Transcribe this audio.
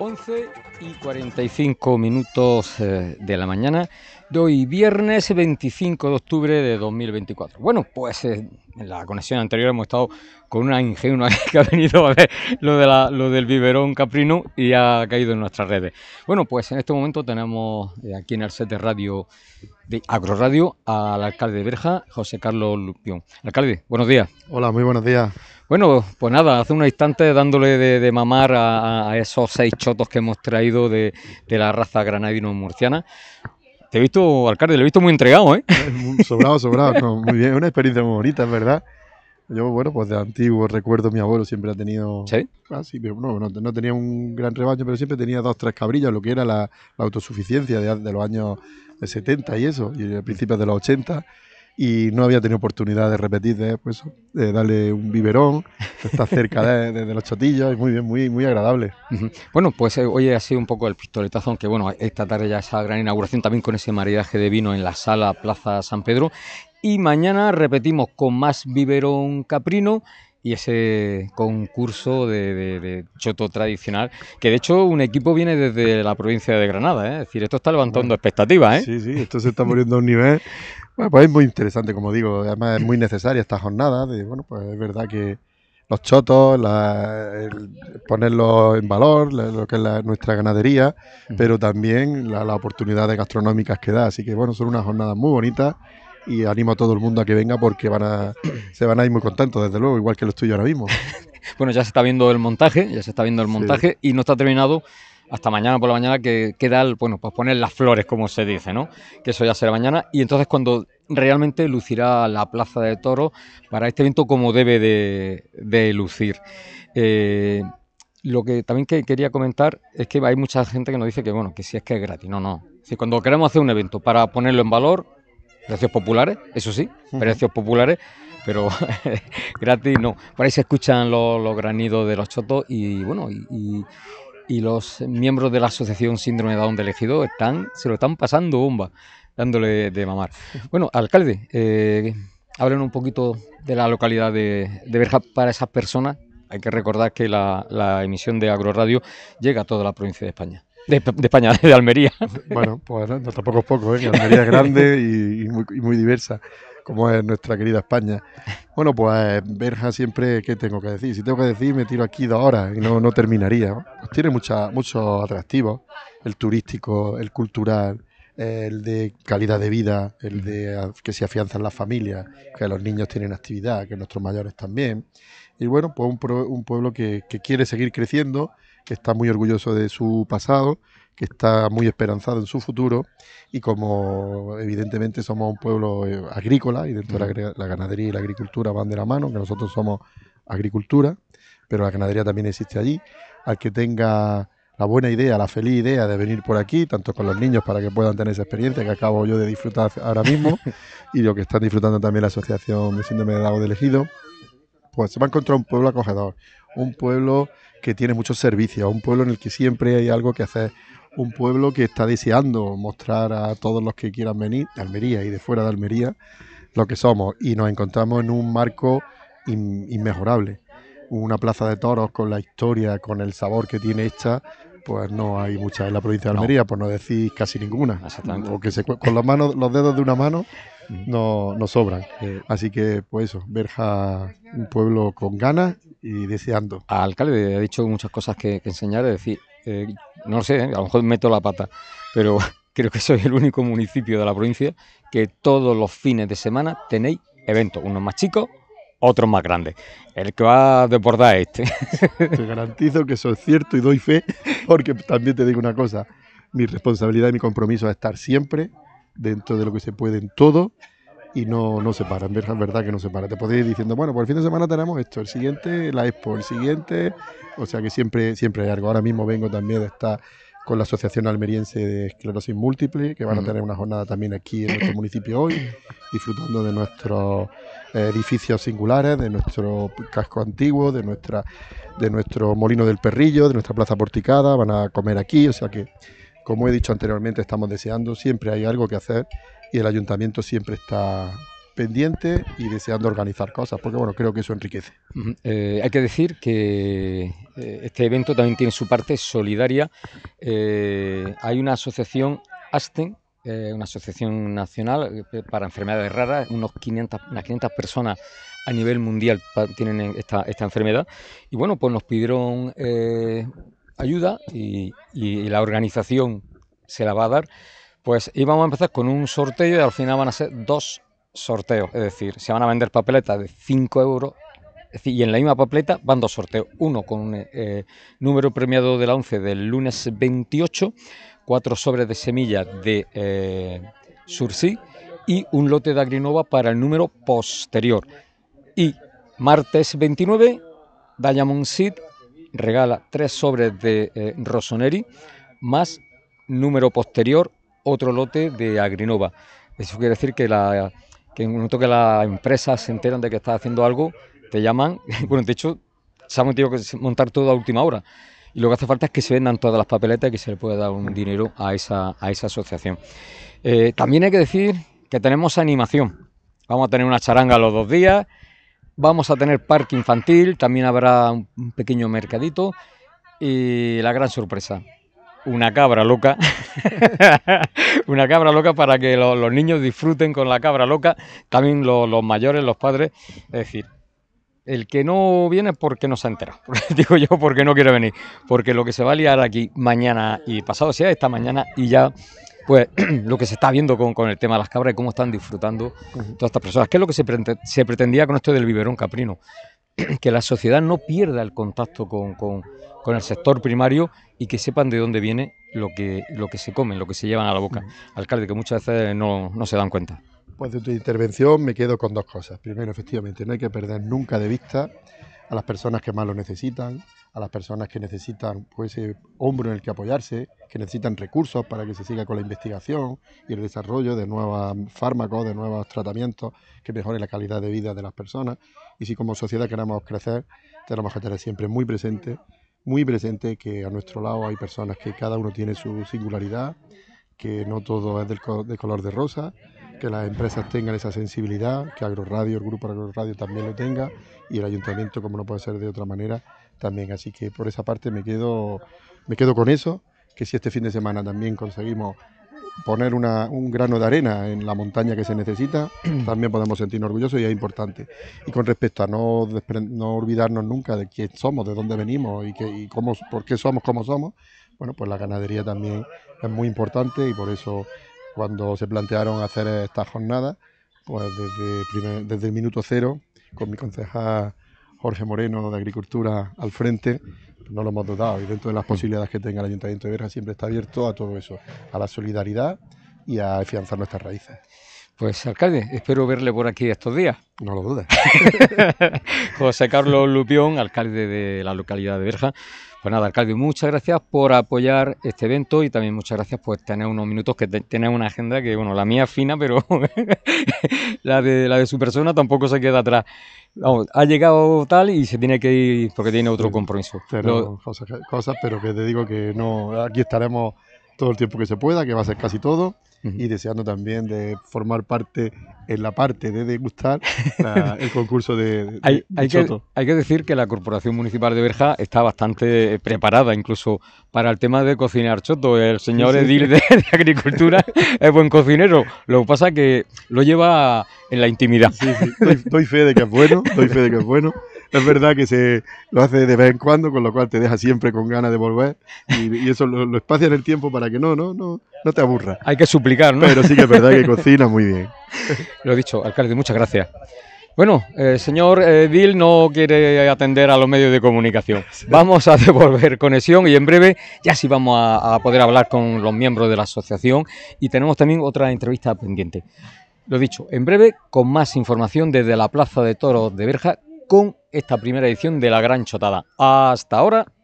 11 y 45 minutos eh, de la mañana de hoy, viernes 25 de octubre de 2024. Bueno, pues eh, en la conexión anterior hemos estado con una ingenua que ha venido a ver lo, del biberón caprino y ha caído en nuestras redes. Bueno, pues en este momento tenemos eh, aquí en el set de radio de Agroradio al alcalde de Berja, José Carlos Lupión. Alcalde, buenos días. Hola, muy buenos días. Bueno, pues nada, hace unos instantes dándole de, mamar a, esos seis chotos que hemos traído de, la raza granadino-murciana. Te he visto, alcalde, lo he visto muy entregado, ¿eh? Sobrado, sobrado, muy bien, una experiencia muy bonita, es verdad. Yo, bueno, pues de antiguo recuerdo, mi abuelo siempre ha tenido. Sí. Ah, no, no, tenía un gran rebaño, pero siempre tenía dos, tres cabrillas, lo que era la, autosuficiencia de, los años 70 y eso, y principios de los 80 y no había tenido oportunidad de repetir, después... de darle un biberón, está cerca de, los chotillos, es muy bien, muy, muy agradable. Bueno, pues eh, hoy ha sido un poco el pistoletazo, aunque bueno, esta tarde ya esa gran inauguración también con ese maridaje de vino en la sala Plaza San Pedro. Y mañana repetimos con más biberón caprino y ese concurso de, choto tradicional, que de hecho un equipo viene desde la provincia de Granada, ¿eh? es decir, esto está levantando expectativas. ¿eh? Sí, sí, esto se está poniendo a un nivel, bueno, pues es muy interesante, como digo, además es muy necesaria esta jornada, de, bueno, pues es verdad que los chotos, la, ponerlos en valor, lo que es nuestra ganadería, pero también las oportunidades gastronómicas que da, así que bueno, son unas jornadas muy bonitas y animo a todo el mundo a que venga porque van a, se van a ir muy contentos, desde luego, igual que lo estoy ahora mismo. bueno, ya se está viendo el montaje, ya se está viendo el montaje y no está terminado hasta mañana por la mañana que queda, el... bueno, pues poner las flores, como se dice, ¿no? Que eso ya será mañana y entonces cuando realmente lucirá la Plaza de Toro para este evento como debe de, lucir. Eh, lo que también quería comentar es que hay mucha gente que nos dice que bueno que si es que es gratis no no si cuando queremos hacer un evento para ponerlo en valor precios populares, eso sí, precios populares, pero gratis no. Por ahí se escuchan los, granidos de los chotos y bueno, y, los miembros de la Asociación Síndrome de Down elegido están, se lo están pasando bomba, dándole de mamar. Bueno, alcalde, eh, hablen un poquito de la localidad de, de Berja para esas personas. Hay que recordar que la, la emisión de Agroradio llega a toda la provincia de España. De, España, de Almería. Bueno, pues no, tampoco es poco, ¿eh? Almería es grande y, muy, diversa, como es nuestra querida España. Bueno, pues verja siempre, ¿qué tengo que decir? Si tengo que decir, me tiro aquí dos horas y no, no terminaría. Pues tiene mucha, muchos atractivos, el turístico, el cultural, el de calidad de vida, el de ah, que se afianzan las familias, que los niños tienen actividad, que nuestros mayores también, y bueno, pues un, pueblo que, quiere seguir creciendo, que está muy orgulloso de su pasado, que está muy esperanzado en su futuro. Y como evidentemente somos un pueblo eh, agrícola y dentro de la, ganadería y la agricultura van de la mano, que nosotros somos agricultura, pero la ganadería también existe allí. Al que tenga la buena idea, la feliz idea de venir por aquí, tanto con los niños para que puedan tener esa experiencia que acabo yo de disfrutar ahora mismo y lo que están disfrutando también la Asociación de Síndrome de Lago de Elegido, se va a encontrar un pueblo acogedor, un pueblo que tiene muchos servicios, un pueblo en el que siempre hay algo que hacer, un pueblo que está deseando mostrar a todos los que quieran venir de Almería y de fuera de Almería lo que somos y nos encontramos en un marco inmejorable. Una plaza de toros con la historia, con el sabor que tiene esta, pues no hay muchas en la provincia de Almería, por pues no decir casi ninguna. que con las manos, los dedos de una mano no, sobran. Así que, pues eso, Verja, un pueblo con ganas y deseando. Al alcalde ha dicho muchas cosas que, enseñar, es decir, eh, no sé, eh, a lo mejor meto la pata, pero creo que soy el único municipio de la provincia que todos los fines de semana tenéis eventos, unos más chicos, otros más grandes. El que va a deportar es este. Te garantizo que eso es cierto y doy fe, porque también te digo una cosa, mi responsabilidad y mi compromiso es estar siempre dentro de lo que se puede en todo y no, no se paran es verdad, que no se para. Te podéis ir diciendo, bueno, por el fin de semana tenemos esto, el siguiente la expo, el siguiente, o sea que siempre, siempre hay algo. Ahora mismo vengo también de estar con la Asociación Almeriense de Esclerosis Múltiple, que van a mm. tener una jornada también aquí en nuestro municipio hoy, disfrutando de nuestros eh, edificios singulares, de nuestro casco antiguo, de nuestra, de nuestro molino del perrillo, de nuestra plaza porticada, van a comer aquí, o sea que como he dicho anteriormente, estamos deseando, siempre hay algo que hacer y el ayuntamiento siempre está pendiente y deseando organizar cosas, porque bueno, creo que eso enriquece. Eh, hay que decir que eh, este evento también tiene su parte solidaria. Eh, hay una asociación ASTEN, una asociación nacional para enfermedades raras, unos 500, unas 500 personas a nivel mundial tienen esta, esta enfermedad. Y bueno, pues nos pidieron ayuda y, la organización se la va a dar, pues íbamos a empezar con un sorteo y al final van a ser dos sorteos, es decir, se van a vender papeletas de 5 euros y en la misma papeleta van dos sorteos, uno con un eh, número premiado de la 11 del lunes 28, cuatro sobres de semillas de eh, Sursi y un lote de Agrinova para el número posterior. Y martes 29, Diamond Seed regala tres sobres de eh, Rossoneri, más número posterior otro lote de Agrinova. Eso quiere decir que, la, que en un momento que las empresas se enteran de que estás haciendo algo, te llaman, bueno, de hecho, se ha metido que montar todo a última hora. Y lo que hace falta es que se vendan todas las papeletas y que se le pueda dar un dinero a esa, a esa asociación. Eh, también hay que decir que tenemos animación. Vamos a tener una charanga los dos días Vamos a tener parque infantil, también habrá un pequeño mercadito y la gran sorpresa, una cabra loca, una cabra loca para que los niños disfruten con la cabra loca, también los mayores, los padres, es decir, el que no viene porque no se entera, digo yo porque no quiere venir, porque lo que se va a liar aquí mañana y pasado, sea, esta mañana y ya pues lo que se está viendo con, el tema de las cabras y cómo están disfrutando todas estas personas. ¿Qué es lo que se, se pretendía con esto del biberón caprino? que la sociedad no pierda el contacto con, el sector primario y que sepan de dónde viene lo que, lo que se comen, lo que se llevan a la boca. Alcalde, que muchas veces no, no se dan cuenta. Pues de tu intervención me quedo con dos cosas. Primero, efectivamente, no hay que perder nunca de vista a las personas que más lo necesitan, a las personas que necesitan pues, ese eh, hombro en el que apoyarse, que necesitan recursos para que se siga con la investigación y el desarrollo de nuevos fármacos, de nuevos tratamientos que mejoren la calidad de vida de las personas. Y si como sociedad queremos crecer, tenemos que tener siempre muy presente, muy presente que a nuestro lado hay personas que cada uno tiene su singularidad, que no todo es del de color de rosa, que las empresas tengan esa sensibilidad, que Agroradio, el grupo Agroradio también lo tenga y el ayuntamiento, como no puede ser de otra manera, también. Así que por esa parte me quedo, me quedo con eso, que si este fin de semana también conseguimos poner un grano de arena en la montaña que se necesita, también podemos sentirnos orgullosos y es importante. Y con respecto a no, no olvidarnos nunca de quién somos, de dónde venimos y, que, cómo, por qué somos como somos, bueno, pues la ganadería también es muy importante y por eso cuando se plantearon hacer esta jornada pues desde, desde el minuto cero, con mi concejal Jorge Moreno de Agricultura al frente, no lo hemos dudado y dentro de las posibilidades que tenga el Ayuntamiento de Verja siempre está abierto a todo eso, a la solidaridad y a afianzar nuestras raíces. Pues alcalde, espero verle por aquí estos días. No lo dudes. José Carlos Lupión, alcalde de la localidad de Berja. Pues nada, alcalde, muchas gracias por apoyar este evento y también muchas gracias por tener unos minutos que una agenda que, bueno, la mía es fina, pero la, de, la de su persona tampoco se queda atrás. Vamos, ha llegado tal y se tiene que ir porque tiene otro compromiso. Pero, cosas, pero que te digo que no, aquí estaremos todo el tiempo que se pueda, que va a ser casi todo, y deseando también de formar parte en la parte de degustar el concurso de, hay, Choto. Que, hay que decir que la Corporación Municipal de Berja está bastante preparada incluso para el tema de cocinar Choto. El señor Edil de, Agricultura es buen cocinero, lo que pasa que lo lleva en la intimidad. Sí, doy, fe de que es bueno, doy fe de que es bueno es verdad que se lo hace de vez en cuando, con lo cual te deja siempre con ganas de volver. Y, eso lo, lo, espacia en el tiempo para que no, no, no, no te aburra. Hay que suplicar, ¿no? Pero sí que es verdad que cocina muy bien. Lo dicho, alcalde, muchas gracias. Bueno, el eh, señor Bill eh, no quiere atender a los medios de comunicación. Vamos a devolver conexión y en breve ya sí vamos a, poder hablar con los miembros de la asociación y tenemos también otra entrevista pendiente. Lo dicho, en breve con más información desde la Plaza de Toros de Berja con esta primera edición de La Gran Chotada. Hasta ahora.